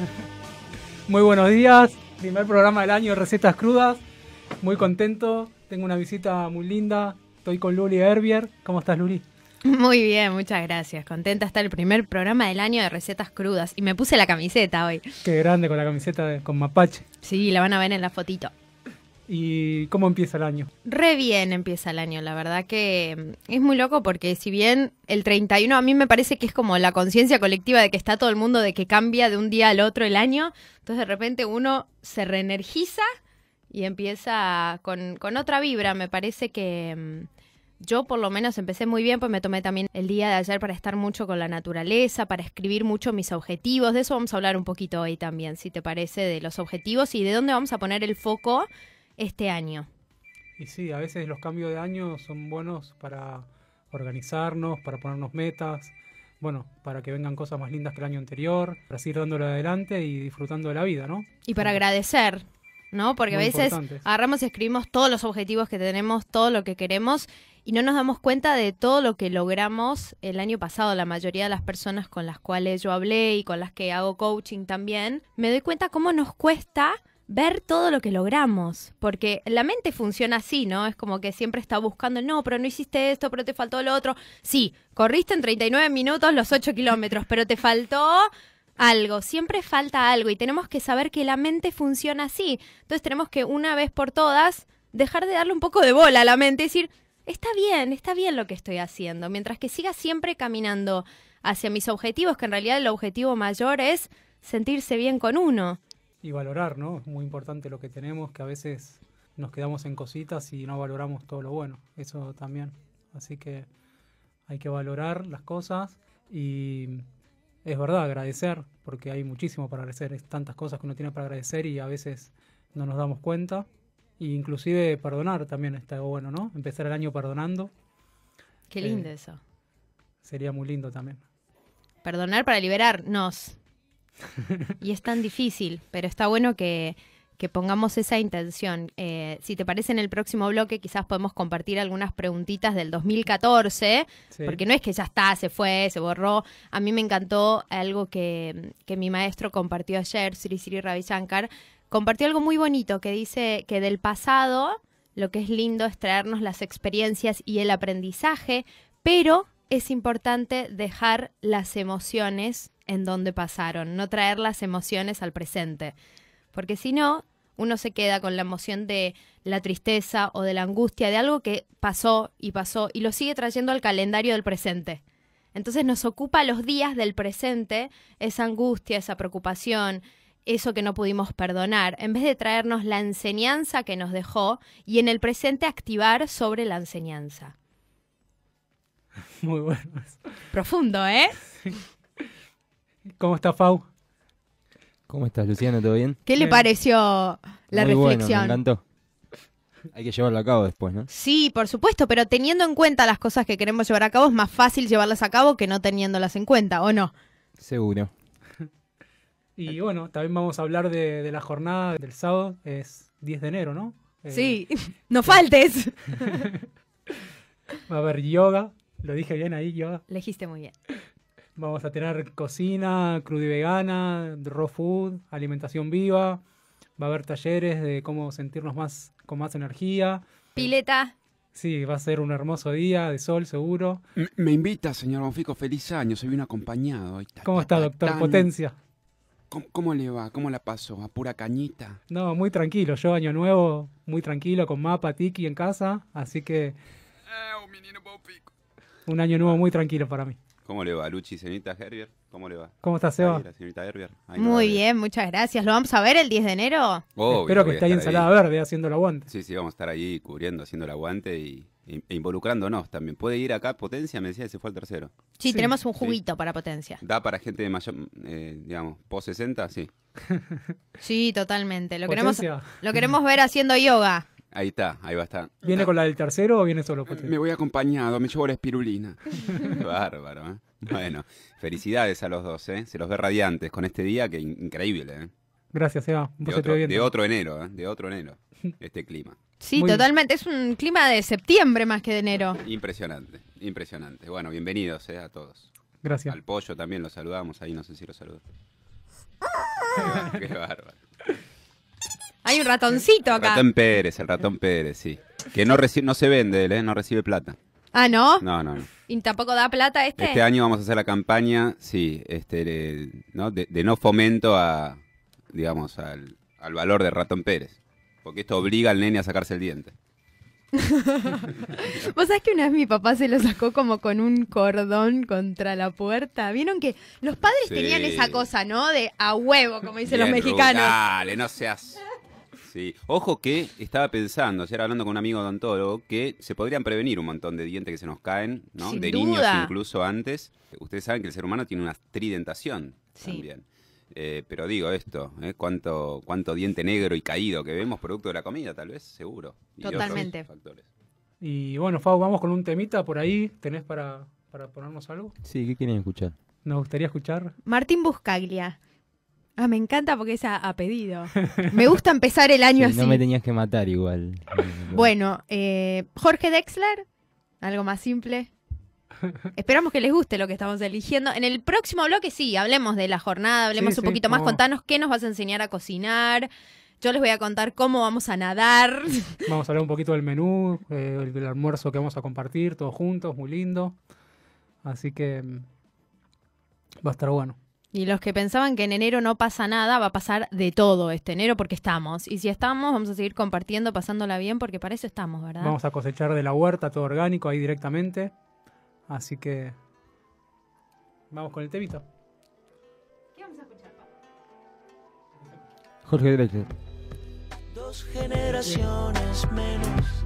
Muy buenos días, primer programa del año, de Recetas Crudas. Muy contento, tengo una visita muy linda. Estoy con Luli Herbier. ¿Cómo estás, Luli? Muy bien, muchas gracias. Contenta hasta el primer programa del año de recetas crudas. Y me puse la camiseta hoy. Qué grande con la camiseta con mapache. Sí, la van a ver en la fotito. ¿Y cómo empieza el año? Re bien empieza el año, la verdad que mm, es muy loco porque si bien el 31 a mí me parece que es como la conciencia colectiva de que está todo el mundo, de que cambia de un día al otro el año, entonces de repente uno se reenergiza y empieza con, con otra vibra, me parece que... Mm, yo por lo menos empecé muy bien, pues me tomé también el día de ayer para estar mucho con la naturaleza, para escribir mucho mis objetivos. De eso vamos a hablar un poquito hoy también, si te parece, de los objetivos y de dónde vamos a poner el foco este año. Y sí, a veces los cambios de año son buenos para organizarnos, para ponernos metas, bueno, para que vengan cosas más lindas que el año anterior, para seguir dándolo adelante y disfrutando de la vida, ¿no? Y para agradecer, ¿no? Porque a veces agarramos y escribimos todos los objetivos que tenemos, todo lo que queremos y no nos damos cuenta de todo lo que logramos el año pasado. La mayoría de las personas con las cuales yo hablé y con las que hago coaching también, me doy cuenta cómo nos cuesta ver todo lo que logramos, porque la mente funciona así, ¿no? Es como que siempre está buscando, no, pero no hiciste esto, pero te faltó lo otro. Sí, corriste en 39 minutos los 8 kilómetros, pero te faltó algo, siempre falta algo y tenemos que saber que la mente funciona así. Entonces tenemos que una vez por todas dejar de darle un poco de bola a la mente y decir, está bien, está bien lo que estoy haciendo, mientras que siga siempre caminando hacia mis objetivos, que en realidad el objetivo mayor es sentirse bien con uno y valorar, ¿no? Es muy importante lo que tenemos, que a veces nos quedamos en cositas y no valoramos todo lo bueno, eso también. Así que hay que valorar las cosas y es verdad, agradecer, porque hay muchísimo para agradecer, es tantas cosas que uno tiene para agradecer y a veces no nos damos cuenta. E inclusive perdonar también está bueno, ¿no? Empezar el año perdonando. Qué lindo eh, eso. Sería muy lindo también. Perdonar para liberarnos. y es tan difícil, pero está bueno que, pongamos esa intención. Eh, si te parece, en el próximo bloque quizás podemos compartir algunas preguntitas del 2014, porque no es que ya está, se fue, se borró. A mí me encantó algo que, mi maestro compartió ayer, Sri Sri Ravi Shankar, compartió algo muy bonito que dice que del pasado lo que es lindo es traernos las experiencias y el aprendizaje, pero es importante dejar las emociones en dónde pasaron, no traer las emociones al presente. Porque si no, uno se queda con la emoción de la tristeza o de la angustia de algo que pasó y pasó y lo sigue trayendo al calendario del presente. Entonces nos ocupa los días del presente esa angustia, esa preocupación, eso que no pudimos perdonar, en vez de traernos la enseñanza que nos dejó y en el presente activar sobre la enseñanza. Muy bueno. Profundo, ¿eh? ¿Cómo está Fau? ¿Cómo estás, Luciano? ¿Todo bien? ¿Qué le pareció la reflexión? me encantó. Hay que llevarlo a cabo después, ¿no? sí, por supuesto, pero teniendo en cuenta las cosas que queremos llevar a cabo, es más fácil llevarlas a cabo que no teniéndolas en cuenta, ¿o no? Seguro. Y bueno, también vamos a hablar de, la jornada del sábado, es 10 de enero, ¿no? Eh, sí, no faltes. Va a haber yoga, lo dije bien ahí, yoga. dijiste muy bien. Vamos a tener cocina cruda y vegana, raw food, alimentación viva. Va a haber talleres de cómo sentirnos más con más energía. Pileta. Sí, va a ser un hermoso día de sol, seguro. Me, invita, señor Bonfico, feliz año, se vino acompañado. ¿Cómo está, doctor Potencia? ¿Cómo, le va? ¿Cómo la pasó? ¿A pura cañita? No, muy tranquilo. Yo año nuevo, muy tranquilo, con mapa, tiki en casa. Así que... un, menino un año nuevo muy tranquilo para mí. ¿Cómo le va, Luchi, señorita Herbier? ¿Cómo le va? ¿Cómo está, Seba? Muy bien, muchas gracias. ¿Lo vamos a ver el 10 de enero? Creo Espero que esté ahí Salada Verde haciendo el aguante. Sí, sí, vamos a estar ahí cubriendo, haciendo el aguante y, e, e involucrándonos también. ¿Puede ir acá Potencia? Me decía que se fue al tercero. Sí, tenemos un juguito para Potencia. ¿Da para gente de mayor, eh, digamos, post 60? Sí. sí, totalmente. Lo, queremos, lo queremos ver haciendo yoga. Ahí está, ahí va a estar. ¿Viene con la del tercero o viene solo? Me voy acompañado, me llevo la espirulina. Bárbaro, ¿eh? Bueno, felicidades a los dos, ¿eh? Se los ve radiantes con este día que increíble, ¿eh? Gracias, Eva. De otro, de enero, ¿eh? De otro enero, este clima. Sí, totalmente. Es un clima de septiembre más que de enero. Impresionante, impresionante. Bueno, bienvenidos ¿eh? a todos. Gracias. Al pollo también lo saludamos, ahí no sé si lo saludo. Qué bárbaro. Hay un ratoncito acá. El ratón Pérez, el ratón Pérez, sí. Que no, no se vende ¿eh? no recibe plata. Ah, ¿no? No, no, no. ¿Y tampoco da plata este? Este año vamos a hacer la campaña, sí, este, de, ¿no? De, no fomento a, digamos, al, valor del ratón Pérez. Porque esto obliga al nene a sacarse el diente. Vos sabés que una vez mi papá se lo sacó como con un cordón contra la puerta. Vieron que los padres tenían esa cosa, ¿no? De a huevo, como dicen los mexicanos. Dale, eh, no seas. Sí, ojo que estaba pensando, ayer hablando con un amigo odontólogo, que se podrían prevenir un montón de dientes que se nos caen, de niños incluso antes. Ustedes saben que el ser humano tiene una tridentación también. Eh, pero digo esto, ¿eh? ¿Cuánto, cuánto diente negro y caído que vemos producto de la comida, tal vez, seguro. Totalmente. factores. Y bueno, Fau, vamos con un temita por ahí. ¿Tenés para, para ponernos algo? Sí, ¿qué quieren escuchar? Nos gustaría escuchar. Martín Buscaglia. Ah, me encanta porque es ha pedido. me gusta empezar el año así. No me tenías que matar igual. bueno, eh, Jorge Dexler, algo más simple. Esperamos que les guste lo que estamos eligiendo. En el próximo bloque sí, hablemos de la jornada, hablemos un poquito más, contanos qué nos vas a enseñar a cocinar. Yo les voy a contar cómo vamos a nadar. Vamos a hablar un poquito del menú, eh, del el, almuerzo que vamos a compartir todos juntos, muy lindo. Así que mm, va a estar bueno. Y los que pensaban que en enero no pasa nada, va a pasar de todo este enero porque estamos. Y si estamos, vamos a seguir compartiendo, pasándola bien, porque para eso estamos, ¿verdad? Vamos a cosechar de la huerta todo orgánico ahí directamente. Así que vamos con el temito. ¿Qué vamos a escuchar? Jorge Drexler. Dos generaciones menos